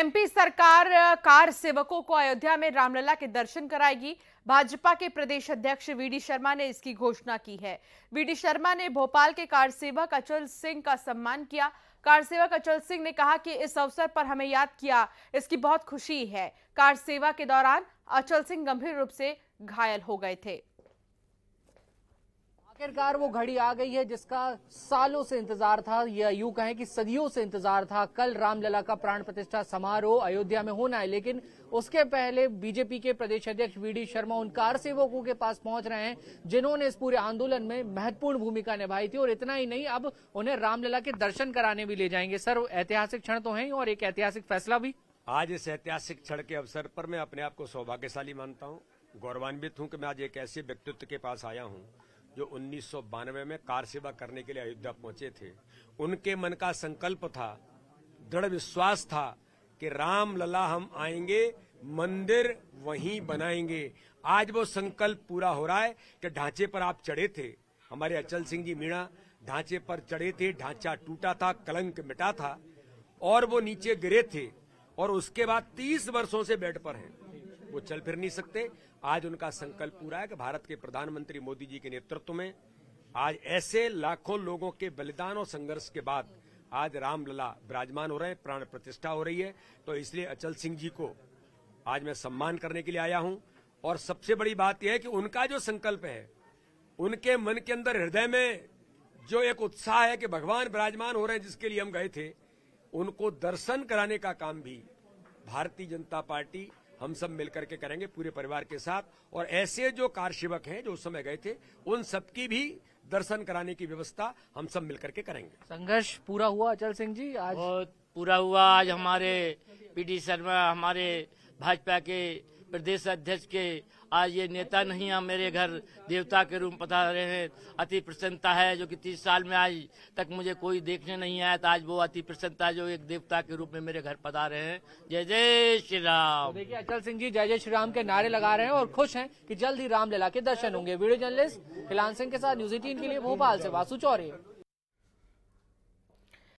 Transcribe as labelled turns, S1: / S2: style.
S1: MP सरकार car सेवकों को अयोध्या में रामलला के दर्शन कराएगी भाजपा के प्रदेश अध्यक्ष वीडी शर्मा ने इसकी घोषणा की है वीडी शर्मा ने भोपाल के कार सेवक अचल सिंह का सम्मान किया कार सेवक अचल सिंह ने कहा कि इस अवसर पर हमें याद किया इसकी बहुत खुशी है कार सेवा के दौरान अचल सिंह गंभीर रूप से घायल हो गए थे आखिरकार वो घड़ी आ गई है जिसका
S2: सालों से इंतजार था या यूं कहें कि सदियों से इंतजार था कल रामलला का प्राण प्रतिष्ठा समारोह अयोध्या में होना है लेकिन उसके पहले बीजेपी के प्रदेश अध्यक्ष वी शर्मा उन कार सेवकों के पास पहुंच रहे हैं जिन्होंने इस पूरे आंदोलन में महत्वपूर्ण भूमिका निभाई थी और इतना ही नहीं अब उन्हें रामलला के दर्शन कराने भी ले जाएंगे सर ऐतिहासिक क्षण तो है और एक ऐतिहासिक फैसला भी
S3: आज इस ऐतिहासिक क्षण के अवसर पर मैं अपने आप को सौभाग्यशाली मानता हूँ गौरवान्वित हूँ कि मैं आज एक ऐसे व्यक्तित्व के पास आया हूँ जो उन्नीस में कार सेवा करने के लिए अयोध्या पहुंचे थे उनके मन का संकल्प था दृढ़ विश्वास था कि राम लला हम आएंगे मंदिर वहीं बनाएंगे आज वो संकल्प पूरा हो रहा है कि ढांचे पर आप चढ़े थे हमारे अचल सिंह जी मीणा ढांचे पर चढ़े थे ढांचा टूटा था कलंक मिटा था और वो नीचे गिरे थे और उसके बाद तीस वर्षों से बेड पर हैं वो चल फिर नहीं सकते आज उनका संकल्प पूरा है कि भारत के प्रधानमंत्री मोदी जी के नेतृत्व में आज ऐसे लाखों लोगों के बलिदान और संघर्ष के बाद आज रामलला विराजमान हो रहे हैं प्राण प्रतिष्ठा हो रही है तो इसलिए अचल सिंह जी को आज मैं सम्मान करने के लिए आया हूं और सबसे बड़ी बात यह है कि उनका जो संकल्प है उनके मन के अंदर हृदय में जो एक उत्साह है कि भगवान विराजमान हो रहे हैं जिसके लिए हम गए थे उनको दर्शन कराने का काम भी भारतीय जनता पार्टी हम सब मिलकर के करेंगे पूरे परिवार के साथ और ऐसे जो कार सेवक हैं जो उस समय गए थे उन सबकी भी दर्शन कराने की व्यवस्था हम सब मिलकर के करेंगे
S2: संघर्ष पूरा हुआ अचल सिंह जी
S4: आज
S3: बहुत पूरा हुआ आज हमारे
S4: पीडी शर्मा हमारे भाजपा के प्रदेश अध्यक्ष के आज ये नेता नहीं है मेरे घर देवता के रूप पता रहे हैं अति प्रसन्नता है जो कि तीस साल में आज तक मुझे कोई देखने नहीं आया था आज वो अति प्रसन्नता जो एक देवता के रूप में मेरे घर पता रहे हैं जय जय श्री राम देखिए
S2: अचल सिंह जी जय जय श्री राम के नारे लगा रहे हैं और खुश है की जल्द ही रामलीला के दर्शन होंगे वीडियो जर्नलिस्ट हिलान सिंह के साथ न्यूज एटीन के लिए भोपाल से वासु चौरे